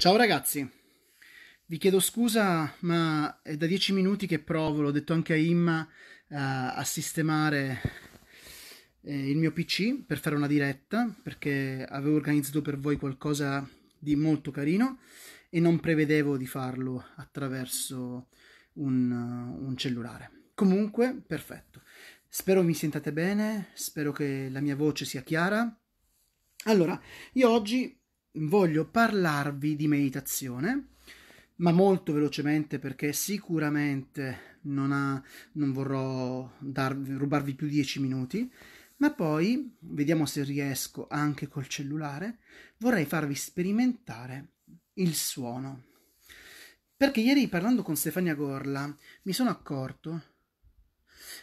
Ciao ragazzi, vi chiedo scusa, ma è da dieci minuti che provo, l'ho detto anche a Imma, uh, a sistemare eh, il mio PC per fare una diretta, perché avevo organizzato per voi qualcosa di molto carino e non prevedevo di farlo attraverso un, uh, un cellulare. Comunque, perfetto. Spero mi sentiate bene, spero che la mia voce sia chiara. Allora, io oggi voglio parlarvi di meditazione, ma molto velocemente perché sicuramente non, ha, non vorrò darvi, rubarvi più dieci minuti, ma poi, vediamo se riesco anche col cellulare, vorrei farvi sperimentare il suono. Perché ieri parlando con Stefania Gorla mi sono accorto,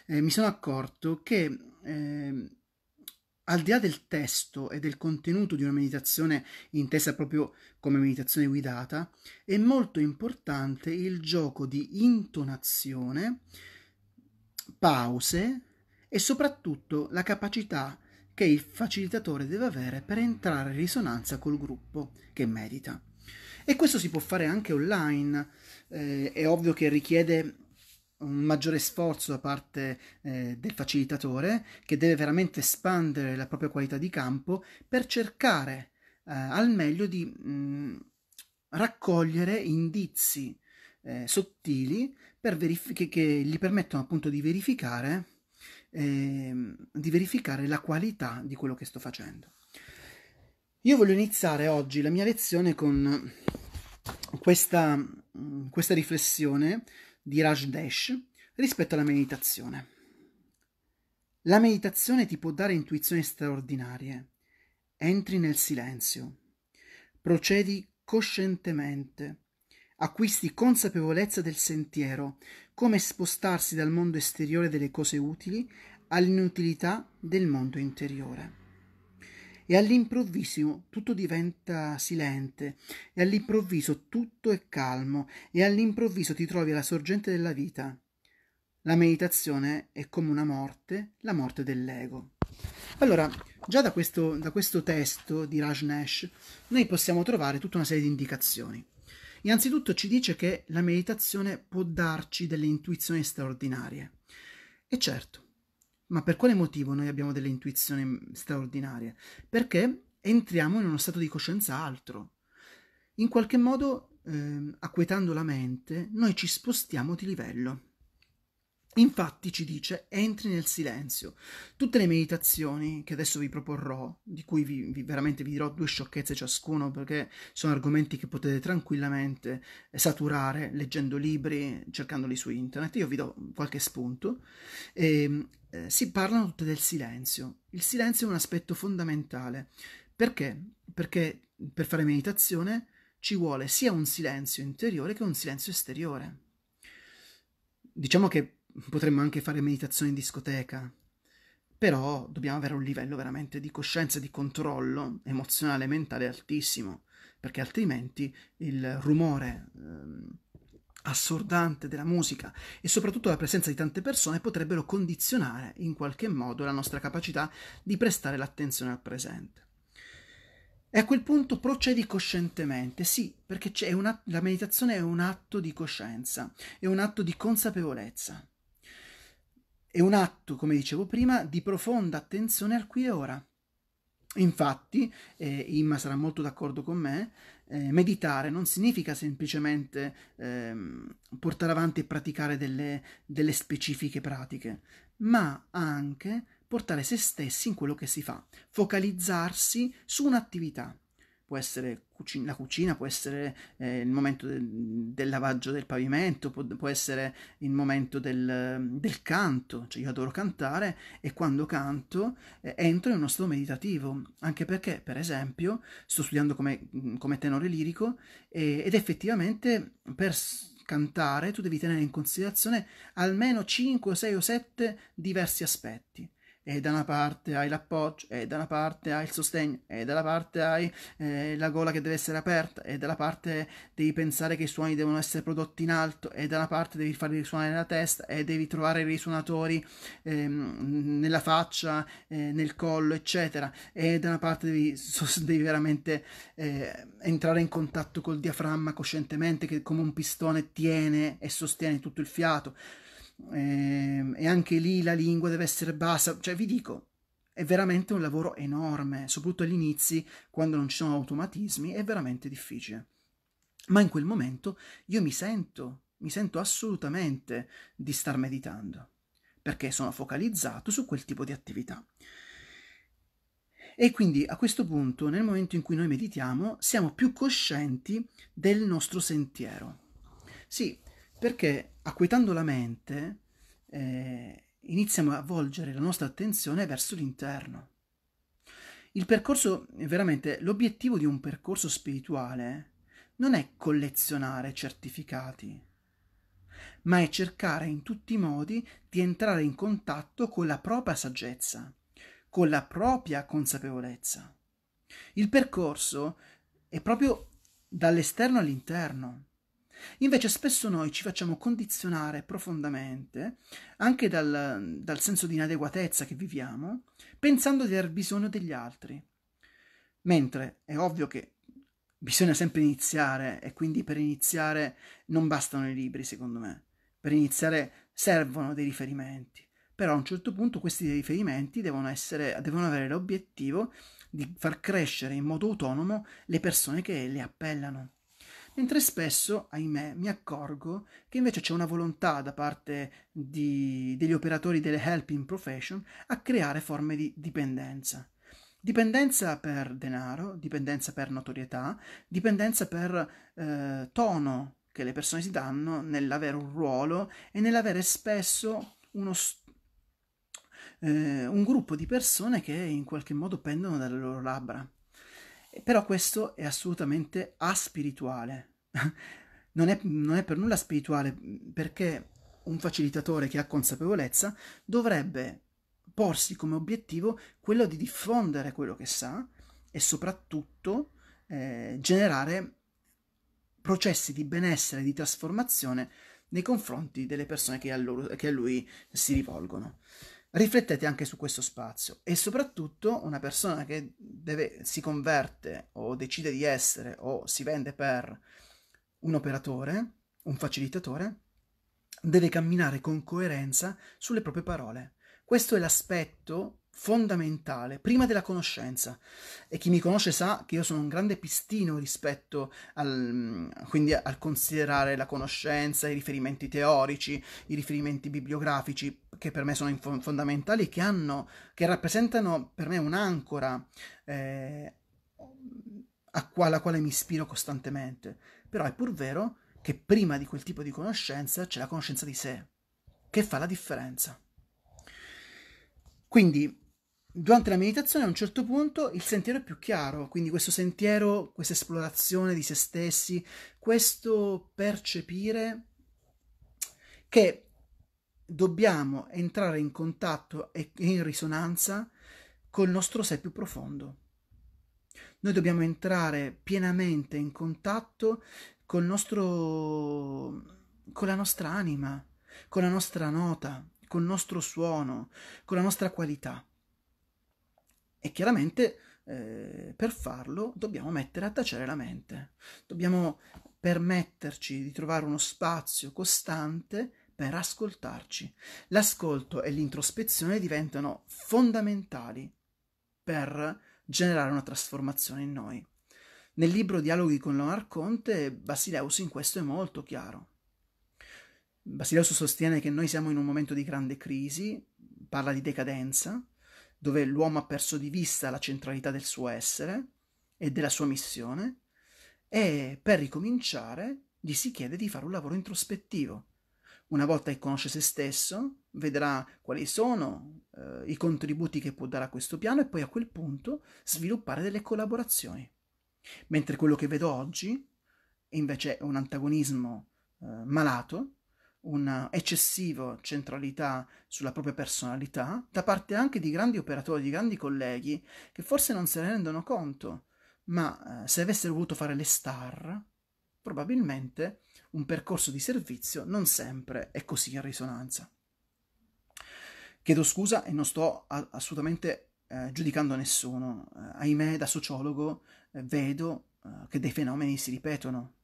eh, mi sono accorto che eh, al di là del testo e del contenuto di una meditazione intesa proprio come meditazione guidata, è molto importante il gioco di intonazione, pause e soprattutto la capacità che il facilitatore deve avere per entrare in risonanza col gruppo che medita. E questo si può fare anche online, eh, è ovvio che richiede un maggiore sforzo da parte eh, del facilitatore che deve veramente espandere la propria qualità di campo per cercare eh, al meglio di mh, mm, raccogliere indizi eh, sottili verif- che, che, gli permettono appunto di verificare, ehm, di verificare la qualità di quello che sto facendo. Io voglio iniziare oggi la mia lezione con questa, mm, questa riflessione di Rajdesh rispetto alla meditazione. La meditazione ti può dare intuizioni straordinarie. Entri nel silenzio, procedi coscientemente, acquisti consapevolezza del sentiero, come spostarsi dal mondo esteriore delle cose utili all'inutilità del mondo interiore e all'improvviso tutto diventa silente, e all'improvviso tutto è calmo, e all'improvviso ti trovi alla sorgente della vita. La meditazione è come una morte, la morte dell'ego. Allora, già da questo, da questo testo di Rajneesh noi possiamo trovare tutta una serie di indicazioni. Innanzitutto ci dice che la meditazione può darci delle intuizioni straordinarie. E certo, ma per quale motivo noi abbiamo delle intuizioni straordinarie? Perché entriamo in uno stato di coscienza altro. In qualche modo, eh, acquietando la mente, noi ci spostiamo di livello. Infatti ci dice entri nel silenzio. Tutte le meditazioni che adesso vi proporrò, di cui vi, vi, veramente vi dirò due sciocchezze ciascuno perché sono argomenti che potete tranquillamente eh, saturare leggendo libri, cercandoli su internet, io vi do qualche spunto, e, ehm, eh, si parlano tutte del silenzio. Il silenzio è un aspetto fondamentale. Perché? Perché per fare meditazione ci vuole sia un silenzio interiore che un silenzio esteriore. Diciamo che potremmo anche fare meditazione in discoteca, però dobbiamo avere un livello veramente di coscienza e di controllo emozionale e mentale altissimo, perché altrimenti il rumore ehm, assordante della musica e soprattutto la presenza di tante persone potrebbero condizionare in qualche modo la nostra capacità di prestare l'attenzione al presente. E a quel punto procedi coscientemente, sì, perché una, la meditazione è un atto di coscienza, è un atto di consapevolezza. È un atto, come dicevo prima, di profonda attenzione al qui e ora. Infatti, eh, Imma sarà molto d'accordo con me, eh, meditare non significa semplicemente eh, portare avanti e praticare delle, delle specifiche pratiche, ma anche portare se stessi in quello che si fa, focalizzarsi su un'attività può essere cucina, la cucina, può essere eh, il momento del, del lavaggio del pavimento, può, può essere il momento del, del, canto, cioè io adoro cantare e quando canto eh, entro in uno stato meditativo, anche perché per esempio sto studiando come, come tenore lirico eh, ed effettivamente per cantare tu devi tenere in considerazione almeno 5, 6 o 7 diversi aspetti e da una parte hai l'appoggio, e da una parte hai il sostegno, e dalla parte hai eh, la gola che deve essere aperta, e dalla parte devi pensare che i suoni devono essere prodotti in alto, e dalla parte devi farli risuonare la testa, e devi trovare i risuonatori ehm, nella faccia, eh, nel collo, eccetera, e da una parte devi, so, devi veramente eh, entrare in contatto col diaframma coscientemente che come un pistone tiene e sostiene tutto il fiato. Ehm, e anche lì la lingua deve essere bassa, cioè vi dico, è veramente un lavoro enorme, soprattutto agli inizi, quando non ci sono automatismi, è veramente difficile. Ma in quel momento io mi sento, mi sento assolutamente di star meditando, perché sono focalizzato su quel tipo di attività. E quindi a questo punto, nel momento in cui noi meditiamo, siamo più coscienti del nostro sentiero. Sì, perché acquietando la mente eh, iniziamo a volgere la nostra attenzione verso l'interno. Il percorso, veramente, l'obiettivo di un percorso spirituale non è collezionare certificati, ma è cercare in tutti i modi di entrare in contatto con la propria saggezza, con la propria consapevolezza. Il percorso è proprio dall'esterno all'interno. Invece spesso noi ci facciamo condizionare profondamente anche dal, dal senso di inadeguatezza che viviamo, pensando di aver bisogno degli altri. Mentre è ovvio che bisogna sempre iniziare e quindi per iniziare non bastano i libri, secondo me. Per iniziare servono dei riferimenti, però a un certo punto questi riferimenti devono, essere, devono avere l'obiettivo di far crescere in modo autonomo le persone che li appellano mentre spesso, ahimè, mi accorgo che invece c'è una volontà da parte di, degli operatori delle helping profession a creare forme di dipendenza. Dipendenza per denaro, dipendenza per notorietà, dipendenza per eh, tono che le persone si danno nell'avere un ruolo e nell'avere spesso uno studio eh, un gruppo di persone che in qualche modo pendono dalle loro labbra. Però questo è assolutamente aspirituale. non, è, non è per nulla spirituale perché un facilitatore che ha consapevolezza dovrebbe porsi come obiettivo quello di diffondere quello che sa e soprattutto eh, generare processi di benessere, di trasformazione nei confronti delle persone che a, loro, che a lui si rivolgono. Riflettete anche su questo spazio e soprattutto una persona che deve, si converte o decide di essere o si vende per un operatore, un facilitatore, deve camminare con coerenza sulle proprie parole. Questo è l'aspetto fondamentale, prima della conoscenza. E chi mi conosce sa che io sono un grande pistino rispetto al, quindi al considerare la conoscenza, i riferimenti teorici, i riferimenti bibliografici, che per me sono fondamentali, che, hanno, che rappresentano per me un'ancora eh, qua, alla quale mi ispiro costantemente. Però è pur vero che prima di quel tipo di conoscenza c'è la conoscenza di sé, che fa la differenza. Quindi durante la meditazione a un certo punto il sentiero è più chiaro, quindi questo sentiero, questa esplorazione di se stessi, questo percepire che dobbiamo entrare in contatto e in risonanza col nostro sé più profondo. Noi dobbiamo entrare pienamente in contatto col nostro, con la nostra anima, con la nostra nota, col nostro suono, con la nostra qualità. E chiaramente eh, per farlo dobbiamo mettere a tacere la mente, dobbiamo permetterci di trovare uno spazio costante per ascoltarci. L'ascolto e l'introspezione diventano fondamentali per generare una trasformazione in noi. Nel libro Dialoghi con Leonard Conte, Basileus in questo è molto chiaro. Basileus sostiene che noi siamo in un momento di grande crisi, parla di decadenza, dove l'uomo ha perso di vista la centralità del suo essere e della sua missione, e per ricominciare gli si chiede di fare un lavoro introspettivo. Una volta che conosce se stesso, vedrà quali sono eh, i contributi che può dare a questo piano e poi a quel punto sviluppare delle collaborazioni. Mentre quello che vedo oggi invece è un antagonismo eh, malato una eccessiva centralità sulla propria personalità da parte anche di grandi operatori, di grandi colleghi che forse non se ne rendono conto, ma eh, se avessero voluto fare le star, probabilmente un percorso di servizio non sempre è così in risonanza. Chiedo scusa e non sto a- assolutamente eh, giudicando nessuno. Eh, ahimè, da sociologo eh, vedo eh, che dei fenomeni si ripetono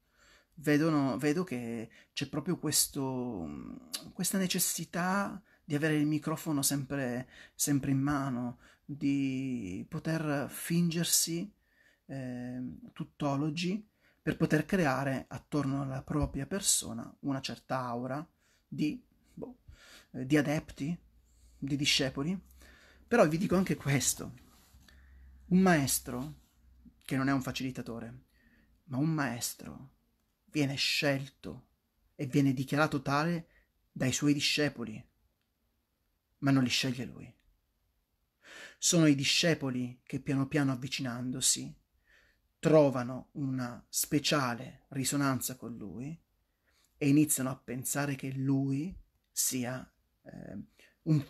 vedono, vedo che c'è proprio questo, questa necessità di avere il microfono sempre, sempre in mano, di poter fingersi eh, tuttologi per poter creare attorno alla propria persona una certa aura di, boh, eh, di adepti, di discepoli. Però vi dico anche questo, un maestro, che non è un facilitatore, ma un maestro viene scelto e viene dichiarato tale dai suoi discepoli, ma non li sceglie lui. Sono i discepoli che piano piano avvicinandosi trovano una speciale risonanza con lui e iniziano a pensare che lui sia eh, un,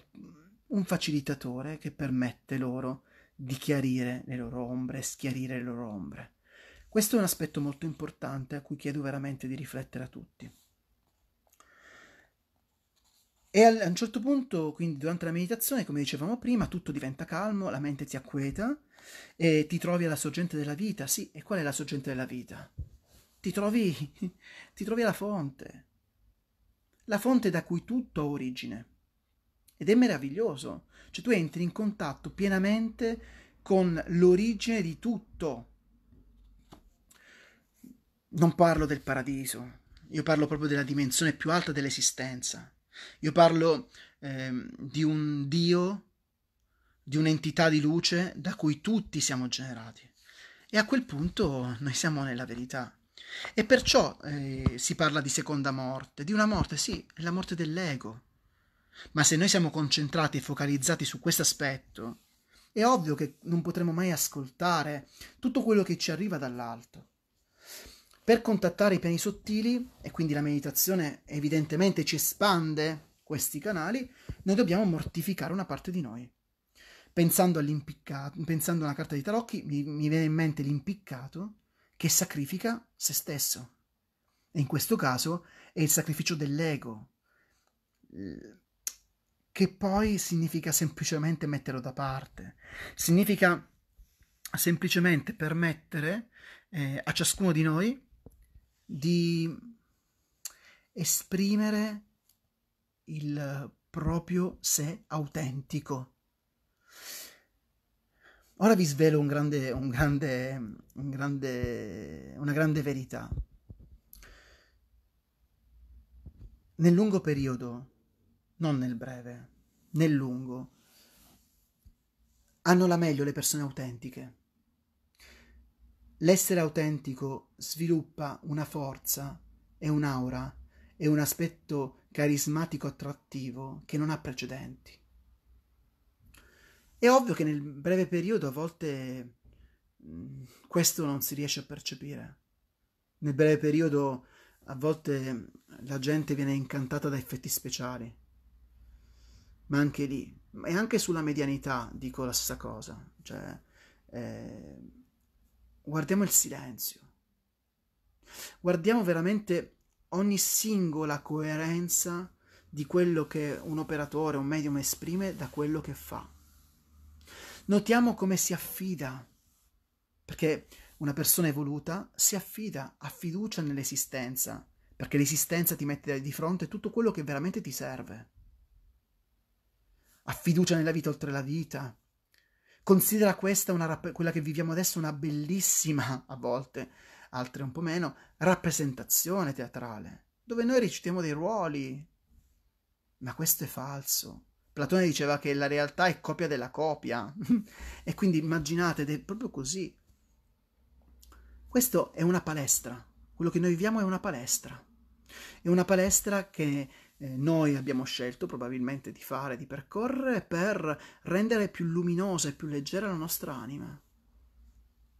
un facilitatore che permette loro di chiarire le loro ombre, schiarire le loro ombre. Questo è un aspetto molto importante a cui chiedo veramente di riflettere a tutti. E a un certo punto, quindi durante la meditazione, come dicevamo prima, tutto diventa calmo, la mente ti acqueta e ti trovi alla sorgente della vita. Sì, e qual è la sorgente della vita? Ti trovi, ti trovi alla fonte, la fonte da cui tutto ha origine. Ed è meraviglioso, cioè tu entri in contatto pienamente con l'origine di tutto non parlo del paradiso, io parlo proprio della dimensione più alta dell'esistenza. Io parlo eh, di un Dio, di un'entità di luce da cui tutti siamo generati. E a quel punto noi siamo nella verità. E perciò eh, si parla di seconda morte, di una morte, sì, è la morte dell'ego. Ma se noi siamo concentrati e focalizzati su questo aspetto, è ovvio che non potremo mai ascoltare tutto quello che ci arriva dall'alto. Per contattare i piani sottili, e quindi la meditazione evidentemente ci espande questi canali, noi dobbiamo mortificare una parte di noi. Pensando, pensando a una carta di tarocchi, mi, mi viene in mente l'impiccato che sacrifica se stesso. E in questo caso è il sacrificio dell'ego, che poi significa semplicemente metterlo da parte, significa semplicemente permettere eh, a ciascuno di noi di esprimere il proprio sé autentico. Ora vi svelo un grande, un grande, un grande, una grande verità. Nel lungo periodo, non nel breve, nel lungo, hanno la meglio le persone autentiche L'essere autentico sviluppa una forza e un'aura e un aspetto carismatico attrattivo che non ha precedenti. È ovvio che nel breve periodo a volte mm, questo non si riesce a percepire. Nel breve periodo a volte la gente viene incantata da effetti speciali, ma anche lì, e anche sulla medianità dico la stessa cosa. Cioè, eh, guardiamo il silenzio, guardiamo veramente ogni singola coerenza di quello che un operatore, un medium esprime da quello che fa. Notiamo come si affida, perché una persona evoluta si affida, ha fiducia nell'esistenza, perché l'esistenza ti mette di fronte tutto quello che veramente ti serve. Ha fiducia nella vita oltre la vita, Considera questa una rapp- quella che viviamo adesso una bellissima, a volte, altre un po' meno, rappresentazione teatrale, dove noi recitiamo dei ruoli. Ma questo è falso. Platone diceva che la realtà è copia della copia. e quindi immaginate, è proprio così. Questo è una palestra. Quello che noi viviamo è una palestra. È una palestra che eh, noi abbiamo scelto probabilmente di fare, di percorrere per rendere più luminosa e più leggera la nostra anima.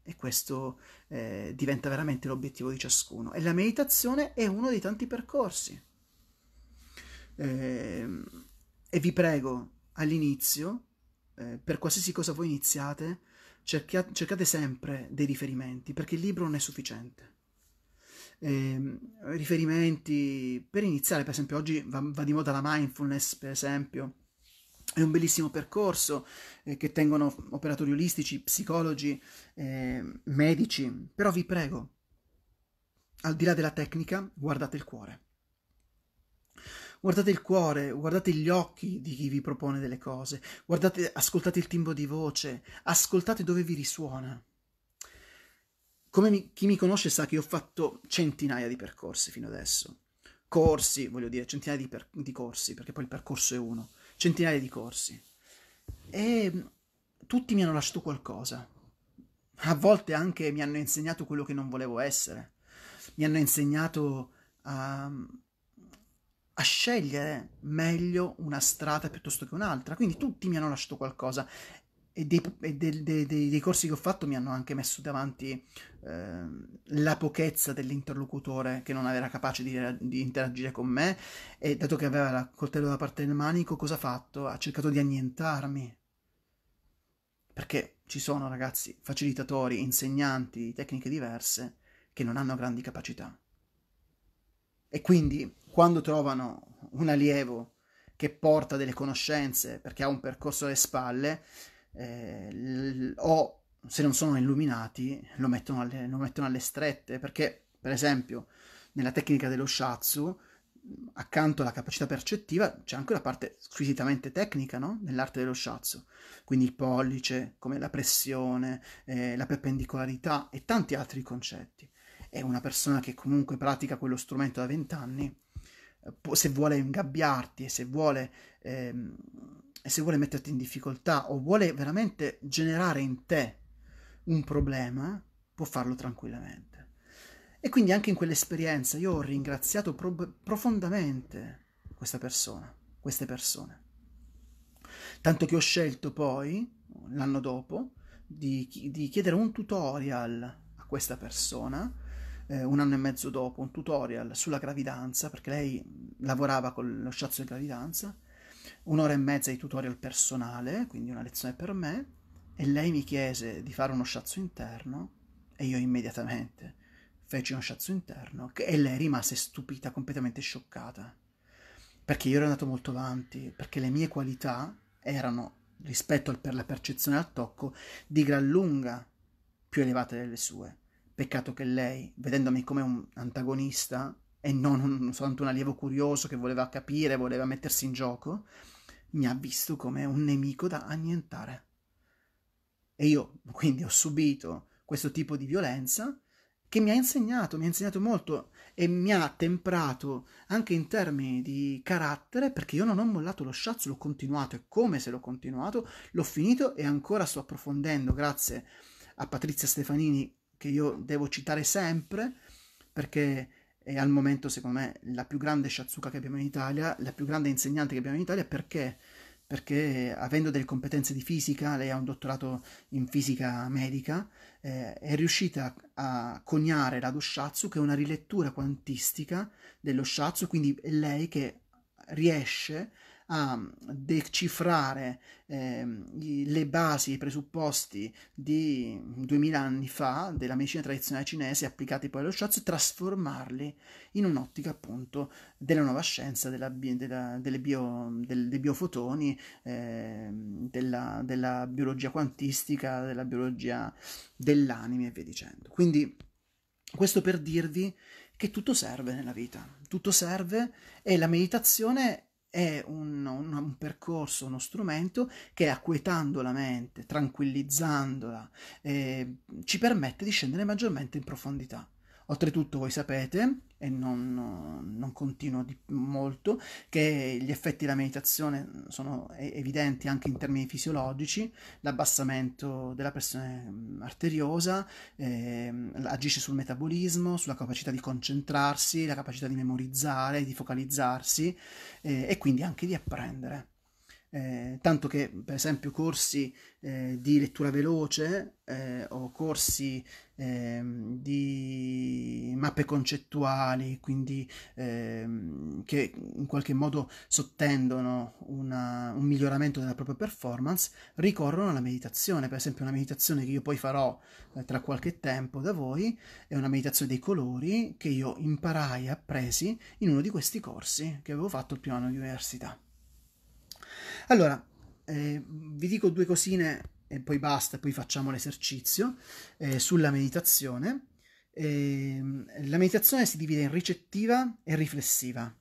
E questo eh, diventa veramente l'obiettivo di ciascuno. E la meditazione è uno dei tanti percorsi. Eh, e vi prego, all'inizio, eh, per qualsiasi cosa voi iniziate, cerchia- cercate sempre dei riferimenti, perché il libro non è sufficiente eh, riferimenti per iniziare, per esempio oggi va, va, di moda la mindfulness, per esempio. È un bellissimo percorso eh, che tengono operatori olistici, psicologi, eh, medici, però vi prego, al di là della tecnica, guardate il cuore. Guardate il cuore, guardate gli occhi di chi vi propone delle cose, guardate, ascoltate il timbro di voce, ascoltate dove vi risuona. Come mi, chi mi conosce sa che io ho fatto centinaia di percorsi fino adesso. Corsi, voglio dire, centinaia di, per, di corsi, perché poi il percorso è uno. Centinaia di corsi. E mm, tutti mi hanno lasciato qualcosa. A volte anche mi hanno insegnato quello che non volevo essere. Mi hanno insegnato a, mm, a scegliere meglio una strada piuttosto che un'altra. Quindi tutti mi hanno lasciato qualcosa e dei, dei, dei, dei, corsi che ho fatto mi hanno anche messo davanti eh, la pochezza dell'interlocutore che non era capace di, di, interagire con me e dato che aveva il coltello da parte del manico cosa ha fatto? Ha cercato di annientarmi perché ci sono ragazzi facilitatori, insegnanti, di tecniche diverse che non hanno grandi capacità e quindi quando trovano un allievo che porta delle conoscenze perché ha un percorso alle spalle eh, o se non sono illuminati lo mettono, alle, lo mettono alle strette perché per esempio nella tecnica dello shatsu accanto alla capacità percettiva c'è anche una parte squisitamente tecnica no? nell'arte dello shatsu quindi il pollice, come la pressione, eh, la perpendicolarità e tanti altri concetti. E una persona che comunque pratica quello strumento da vent'anni, eh, se vuole ingabbiarti e se vuole ehm, e se vuole metterti in difficoltà o vuole veramente generare in te un problema, può farlo tranquillamente. E quindi anche in quell'esperienza io ho ringraziato pro- profondamente questa persona, queste persone. Tanto che ho scelto poi, l'anno dopo, di, di chiedere un tutorial a questa persona, eh, un anno e mezzo dopo, un tutorial sulla gravidanza, perché lei lavorava con lo sciazzo di gravidanza, un'ora e mezza di tutorial personale, quindi una lezione per me, e lei mi chiese di fare uno sciazzo interno e io immediatamente feci uno sciazzo interno e lei rimase stupita, completamente scioccata, perché io ero andato molto avanti, perché le mie qualità erano, rispetto al, per la percezione al tocco, di gran lunga più elevate delle sue. Peccato che lei, vedendomi come un antagonista e non, un, soltanto un allievo curioso che voleva capire, voleva mettersi in gioco, mi ha visto come un nemico da annientare. E io quindi ho subito questo tipo di violenza che mi ha insegnato, mi ha insegnato molto e mi ha temprato anche in termini di carattere perché io non ho mollato lo sciazzo, l'ho continuato e come se l'ho continuato, l'ho finito e ancora sto approfondendo grazie a Patrizia Stefanini che io devo citare sempre perché è al momento, secondo me, la più grande sciazzuca che abbiamo in Italia, la più grande insegnante che abbiamo in Italia, perché? Perché avendo delle competenze di fisica, lei ha un dottorato in fisica medica, eh, è riuscita a coniare la Doshatsu, che è una rilettura quantistica dello Shatsu, quindi è lei che riesce a a decifrare eh, le basi, i presupposti di 2000 anni fa della medicina tradizionale cinese applicati poi allo shiatsu e trasformarli in un'ottica appunto della nuova scienza, della, della, delle bio, del, dei biofotoni, eh, della, della biologia quantistica, della biologia dell'anime e via dicendo. Quindi questo per dirvi che tutto serve nella vita, tutto serve e la meditazione è un, un, un, percorso, uno strumento che acquietando la mente, tranquillizzandola, eh, ci permette di scendere maggiormente in profondità. Oltretutto voi sapete, e non, non continuo di molto, che gli effetti della meditazione sono evidenti anche in termini fisiologici, l'abbassamento della pressione arteriosa eh, agisce sul metabolismo, sulla capacità di concentrarsi, la capacità di memorizzare, di focalizzarsi eh, e quindi anche di apprendere eh, tanto che per esempio corsi eh, di lettura veloce eh, o corsi ehm, di mappe concettuali, quindi ehm, che in qualche modo sottendono una, un miglioramento della propria performance, ricorrono alla meditazione. Per esempio una meditazione che io poi farò eh, tra qualche tempo da voi è una meditazione dei colori che io imparai e appresi in uno di questi corsi che avevo fatto il primo anno di università. Allora, eh, vi dico due cosine e poi basta, poi facciamo l'esercizio eh, sulla meditazione. Eh, la meditazione si divide in ricettiva e riflessiva.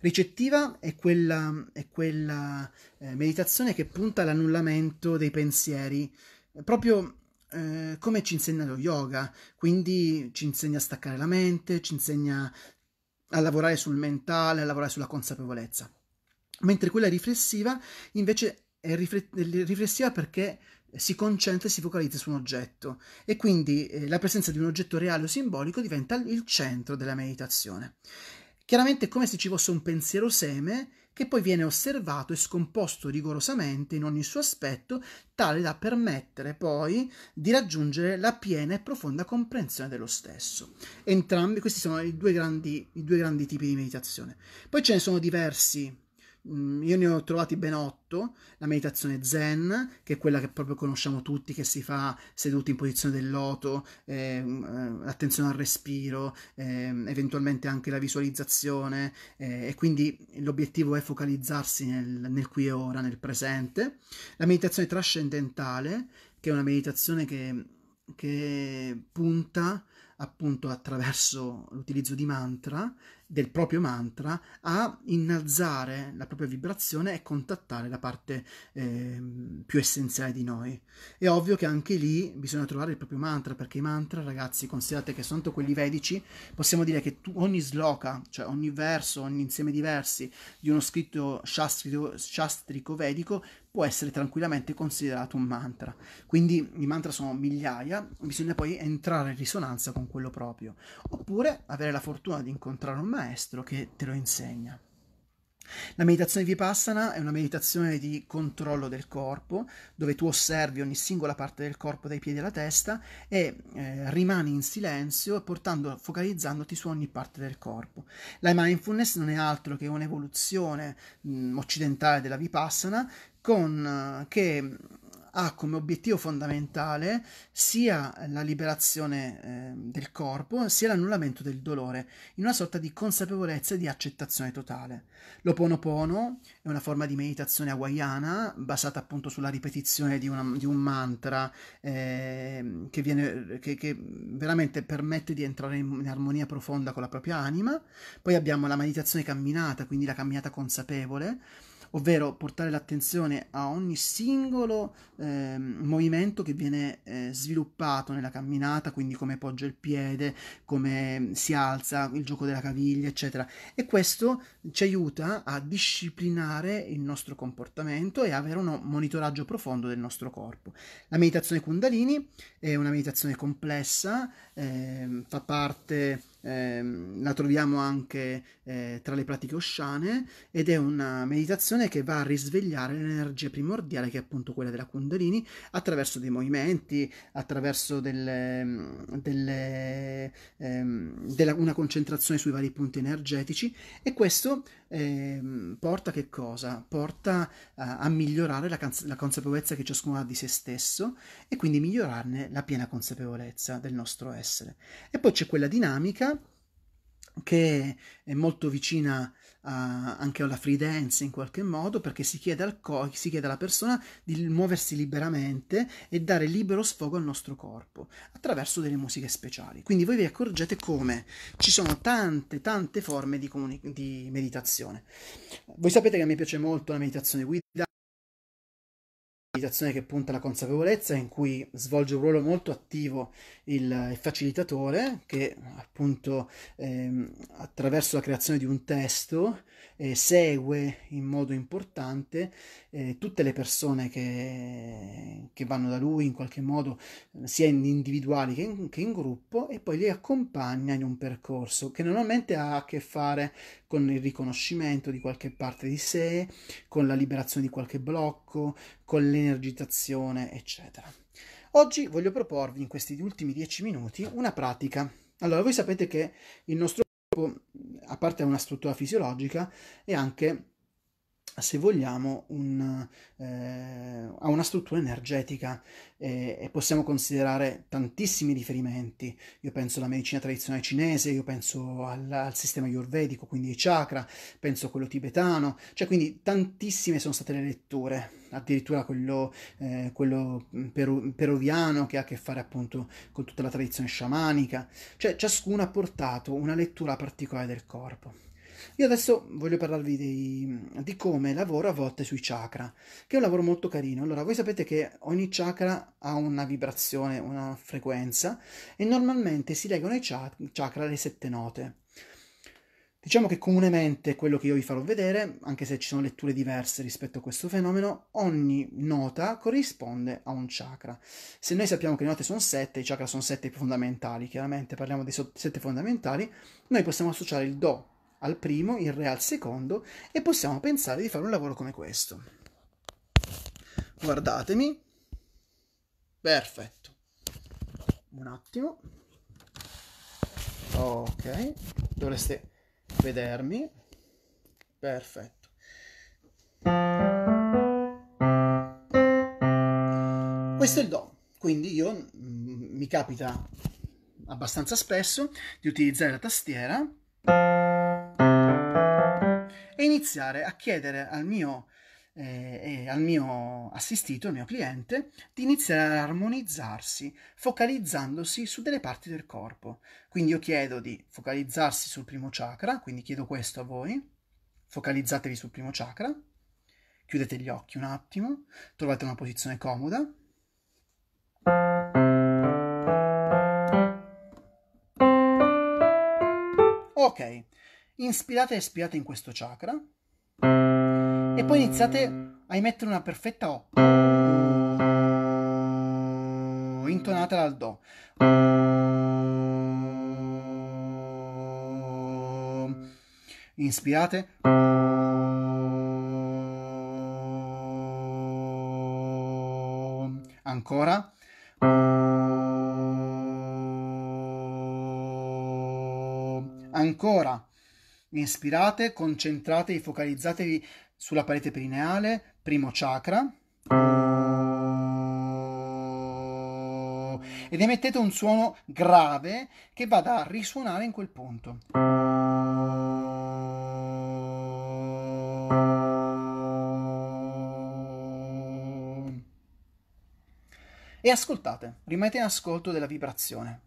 Ricettiva è quella, è quella eh, meditazione che punta all'annullamento dei pensieri, proprio eh, come ci insegna lo yoga, quindi ci insegna a staccare la mente, ci insegna a lavorare sul mentale, a lavorare sulla consapevolezza mentre quella riflessiva invece è riflessiva perché si concentra e si focalizza su un oggetto e quindi eh, la presenza di un oggetto reale o simbolico diventa il centro della meditazione. Chiaramente è come se ci fosse un pensiero seme che poi viene osservato e scomposto rigorosamente in ogni suo aspetto, tale da permettere poi di raggiungere la piena e profonda comprensione dello stesso. Entrambi, questi sono i due grandi, i due grandi tipi di meditazione. Poi ce ne sono diversi Mm, io ne ho trovati ben otto, la meditazione zen, che è quella che proprio conosciamo tutti, che si fa seduti in posizione del loto, ehm, eh, attenzione al respiro, eh, eventualmente anche la visualizzazione, eh, e quindi l'obiettivo è focalizzarsi nel, nel qui e ora, nel presente. La meditazione trascendentale, che è una meditazione che, che punta appunto attraverso l'utilizzo di mantra del proprio mantra a innalzare la propria vibrazione e contattare la parte eh, più essenziale di noi. È ovvio che anche lì bisogna trovare il proprio mantra, perché i mantra, ragazzi, considerate che sono quelli vedici, possiamo dire che tu, ogni sloka, cioè ogni verso, ogni insieme di versi di uno scritto shastrico, shastrico vedico può essere tranquillamente considerato un mantra. Quindi i mantra sono migliaia, bisogna poi entrare in risonanza con quello proprio. Oppure avere la fortuna di incontrare un mantra maestro che te lo insegna. La meditazione vipassana è una meditazione di controllo del corpo, dove tu osservi ogni singola parte del corpo dai piedi alla testa e eh, rimani in silenzio portando, focalizzandoti su ogni parte del corpo. La mindfulness non è altro che un'evoluzione mh, mm, occidentale della vipassana con, uh, che ha come obiettivo fondamentale sia la liberazione eh, del corpo sia l'annullamento del dolore, in una sorta di consapevolezza e di accettazione totale. L'Oponopono è una forma di meditazione hawaiana basata appunto sulla ripetizione di, una, di un mantra eh, che, viene, che, che veramente permette di entrare in, in armonia profonda con la propria anima. Poi abbiamo la meditazione camminata, quindi la camminata consapevole ovvero portare l'attenzione a ogni singolo eh, movimento che viene eh, sviluppato nella camminata, quindi come poggia il piede, come si alza, il gioco della caviglia, eccetera. E questo ci aiuta a disciplinare il nostro comportamento e avere un monitoraggio profondo del nostro corpo. La meditazione Kundalini è una meditazione complessa, eh, fa parte Ehm, la troviamo anche eh, tra le pratiche osciane ed è una meditazione che va a risvegliare l'energia primordiale che è appunto quella della Kundalini attraverso dei movimenti, attraverso delle, delle, ehm, della, una concentrazione sui vari punti energetici e questo eh, porta che cosa? Porta a, a migliorare la, canz- la, consapevolezza che ciascuno ha di se stesso e quindi migliorarne la piena consapevolezza del nostro essere. E poi c'è quella dinamica che è molto vicina anche alla free dance in qualche modo, perché si chiede, al co- si chiede alla persona di muoversi liberamente e dare libero sfogo al nostro corpo attraverso delle musiche speciali. Quindi voi vi accorgete come ci sono tante, tante forme di, comuni- di meditazione. Voi sapete che mi piace molto la meditazione guidata meditazione che punta alla consapevolezza, in cui svolge un ruolo molto attivo il, facilitatore, che appunto ehm, attraverso la creazione di un testo eh, segue in modo importante eh, tutte le persone che, che, vanno da lui in qualche modo, eh, sia in individuali che in, che in gruppo, e poi li accompagna in un percorso che normalmente ha a che fare con il riconoscimento di qualche parte di sé, con la liberazione di qualche blocco, con l'energizzazione, eccetera. Oggi voglio proporvi in questi ultimi dieci minuti una pratica. Allora, voi sapete che il nostro corpo, a parte una struttura fisiologica, è anche se vogliamo, un, eh, ha una struttura energetica eh, e possiamo considerare tantissimi riferimenti. Io penso alla medicina tradizionale cinese, io penso al, al sistema ayurvedico, quindi ai chakra, penso a quello tibetano, cioè quindi tantissime sono state le letture, addirittura quello, eh, quello mm, peru, peruviano che ha a che fare appunto con tutta la tradizione sciamanica, cioè ciascuno ha portato una lettura particolare del corpo. Io adesso voglio parlarvi di, di, come lavoro a volte sui chakra, che è un lavoro molto carino. Allora, voi sapete che ogni chakra ha una vibrazione, una frequenza, e normalmente si legano ai chakra le sette note. Diciamo che comunemente quello che io vi farò vedere, anche se ci sono letture diverse rispetto a questo fenomeno, ogni nota corrisponde a un chakra. Se noi sappiamo che le note sono sette, i chakra sono sette fondamentali, chiaramente parliamo dei sette fondamentali, noi possiamo associare il Do al primo, il re al secondo e possiamo pensare di fare un lavoro come questo. Guardatemi. Perfetto. Un attimo. Ok, dovreste vedermi. Perfetto. Questo è il Do, quindi io mh, mm, mi capita abbastanza spesso di utilizzare la tastiera iniziare a chiedere al mio, eh, al mio assistito, al mio cliente, di iniziare ad armonizzarsi focalizzandosi su delle parti del corpo. Quindi io chiedo di focalizzarsi sul primo chakra, quindi chiedo questo a voi, focalizzatevi sul primo chakra, chiudete gli occhi un attimo, trovate una posizione comoda. Ok, inspirate e espirate in questo chakra e poi iniziate a emettere una perfetta O intonata al Do inspirate ancora ancora Inspirate, concentrate e focalizzatevi sulla parete perineale, primo chakra. Ed emettete un suono grave che vada a risuonare in quel punto. E ascoltate, rimanete in ascolto della vibrazione.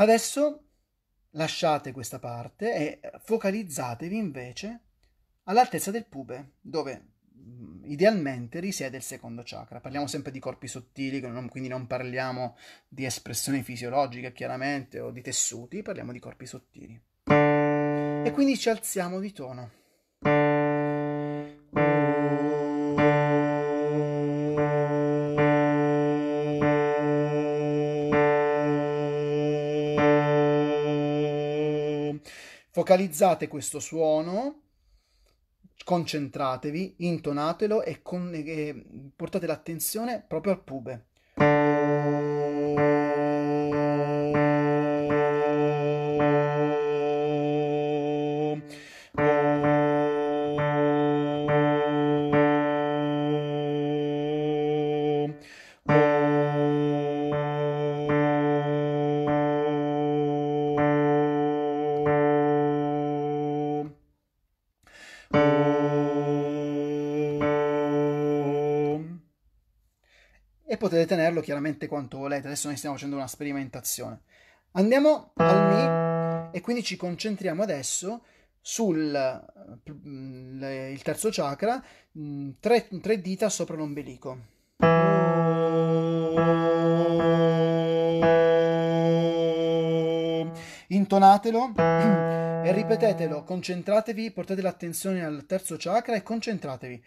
Adesso lasciate questa parte e focalizzatevi invece all'altezza del pube, dove mm, idealmente risiede il secondo chakra. Parliamo sempre di corpi sottili, quindi non parliamo di espressioni fisiologiche chiaramente o di tessuti, parliamo di corpi sottili. E quindi ci alziamo di tono. Focalizzate questo suono, concentratevi, intonatelo e, con, e portate l'attenzione proprio al pube. potete tenerlo chiaramente quanto volete, adesso noi stiamo facendo una sperimentazione. Andiamo al Mi e quindi ci concentriamo adesso sul mm, il terzo chakra, mm, tre, tre dita sopra l'ombelico. Intonatelo e ripetetelo, concentratevi, portate l'attenzione al terzo chakra e concentratevi.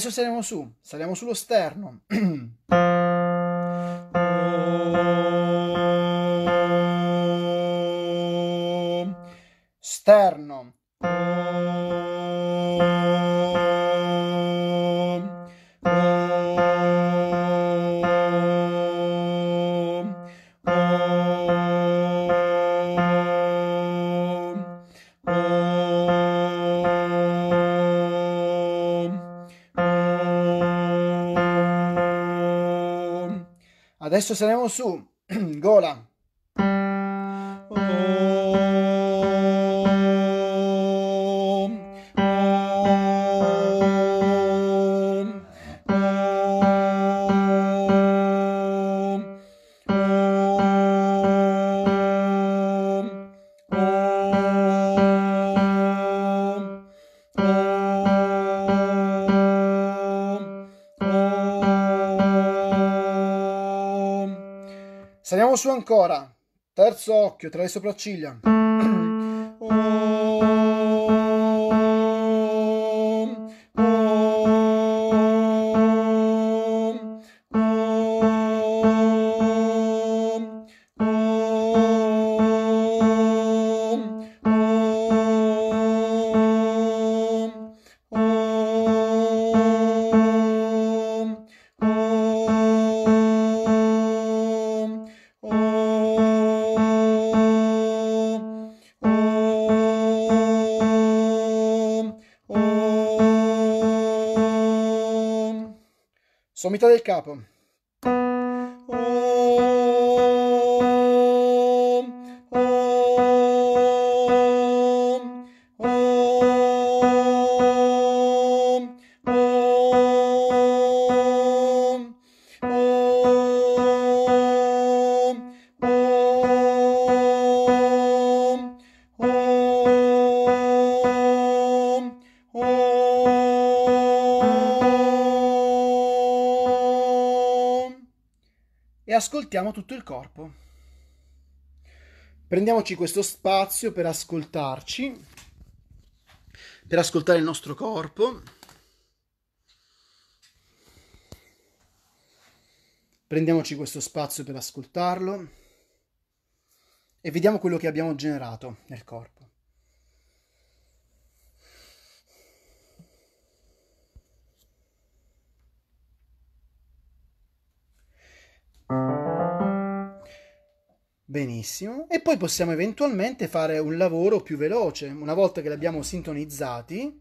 adesso saliamo su, saliamo sullo sterno, adesso saremo su ancora. Terzo occhio tra le sopracciglia. sommità del capo ascoltiamo tutto il corpo. Prendiamoci questo spazio per ascoltarci, per ascoltare il nostro corpo. Prendiamoci questo spazio per ascoltarlo e vediamo quello che abbiamo generato nel corpo. Benissimo. E poi possiamo eventualmente fare un lavoro più veloce. Una volta che li abbiamo sintonizzati,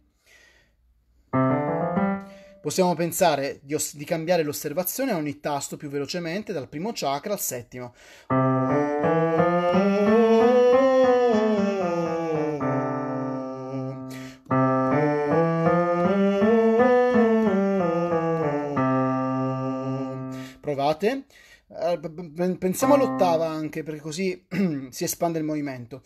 possiamo pensare di, os- di cambiare l'osservazione a ogni tasto più velocemente dal primo chakra al settimo. Provate. Eh, pensiamo all'ottava anche, perché così si espande il movimento.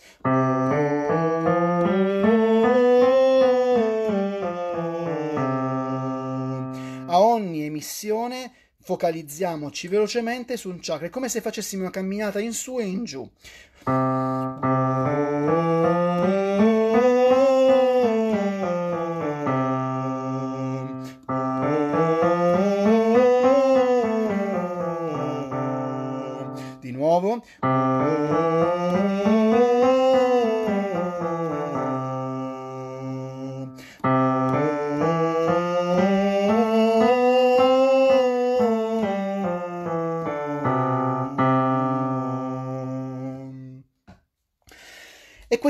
A ogni emissione focalizziamoci velocemente su un chakra, è come se facessimo una camminata in su e in giù.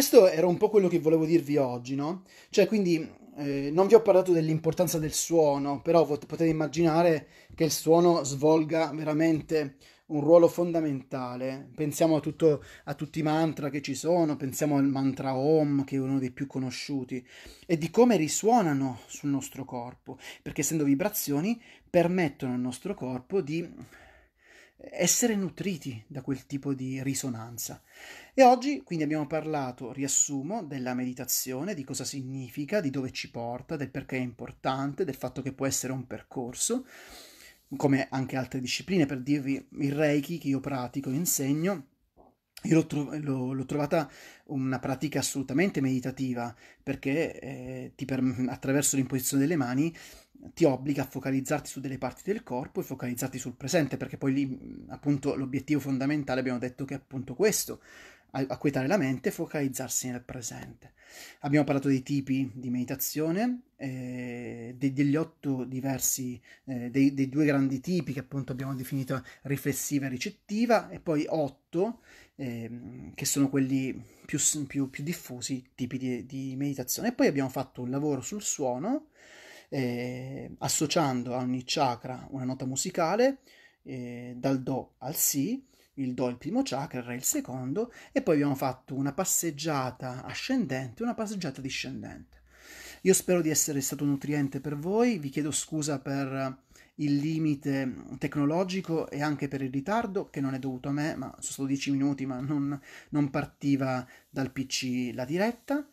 questo era un po' quello che volevo dirvi oggi, no? Cioè, quindi eh, non vi ho parlato dell'importanza del suono, però potete immaginare che il suono svolga veramente un ruolo fondamentale. Pensiamo a, tutto, a tutti i mantra che ci sono, pensiamo al mantra Om, che è uno dei più conosciuti, e di come risuonano sul nostro corpo, perché essendo vibrazioni permettono al nostro corpo di essere nutriti da quel tipo di risonanza. E oggi quindi abbiamo parlato, riassumo, della meditazione, di cosa significa, di dove ci porta, del perché è importante, del fatto che può essere un percorso, come anche altre discipline, per dirvi il Reiki che io pratico e insegno. Io l'ho, tro- l'ho, l'ho, trovata una pratica assolutamente meditativa perché eh, per- attraverso l'imposizione delle mani ti obbliga a focalizzarti su delle parti del corpo e focalizzarti sul presente, perché poi lì appunto l'obiettivo fondamentale abbiamo detto che è appunto questo, acquietare la mente e focalizzarsi nel presente. Abbiamo parlato dei tipi di meditazione, eh, degli otto diversi, eh, dei, dei, due grandi tipi che appunto abbiamo definito riflessiva e ricettiva, e poi otto eh, che sono quelli più, più, più diffusi tipi di, di meditazione. E poi abbiamo fatto un lavoro sul suono eh, associando a ogni chakra una nota musicale, eh, dal Do al Si, il Do è il primo chakra, il Re il secondo, e poi abbiamo fatto una passeggiata ascendente e una passeggiata discendente. Io spero di essere stato nutriente per voi, vi chiedo scusa per il limite tecnologico e anche per il ritardo che non è dovuto a me, ma sono solo 10 minuti, ma non, non partiva dal PC la diretta.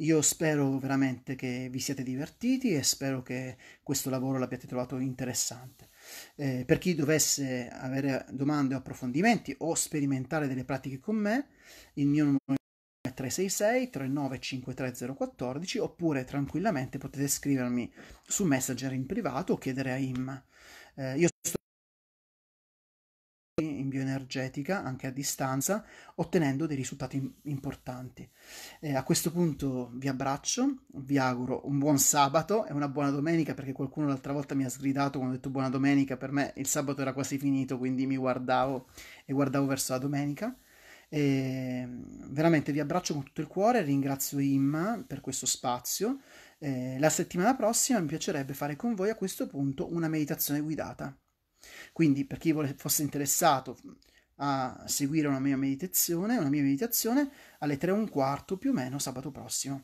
Io spero veramente che vi siate divertiti e spero che questo lavoro l'abbiate trovato interessante. Eh, per chi dovesse avere domande o approfondimenti o sperimentare delle pratiche con me, il mio numero è 366 3953014 oppure tranquillamente potete scrivermi su Messenger in privato o chiedere a Imma. Eh, io sto bioenergetica anche a distanza, ottenendo dei risultati importanti. Eh, a questo punto vi abbraccio, vi auguro un buon sabato e una buona domenica perché qualcuno l'altra volta mi ha sgridato quando ho detto buona domenica, per me il sabato era quasi finito, quindi mi guardavo e guardavo verso la domenica. E veramente vi abbraccio con tutto il cuore, ringrazio Imma per questo spazio. Eh, la settimana prossima mi piacerebbe fare con voi a questo punto una meditazione guidata. Quindi per chi fosse interessato a seguire una mia meditazione, una mia meditazione alle 3 e un quarto più o meno sabato prossimo.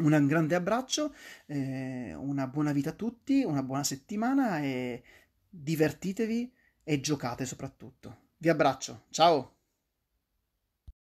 Un grande abbraccio, eh, una buona vita a tutti, una buona settimana e divertitevi e giocate soprattutto. Vi abbraccio, ciao!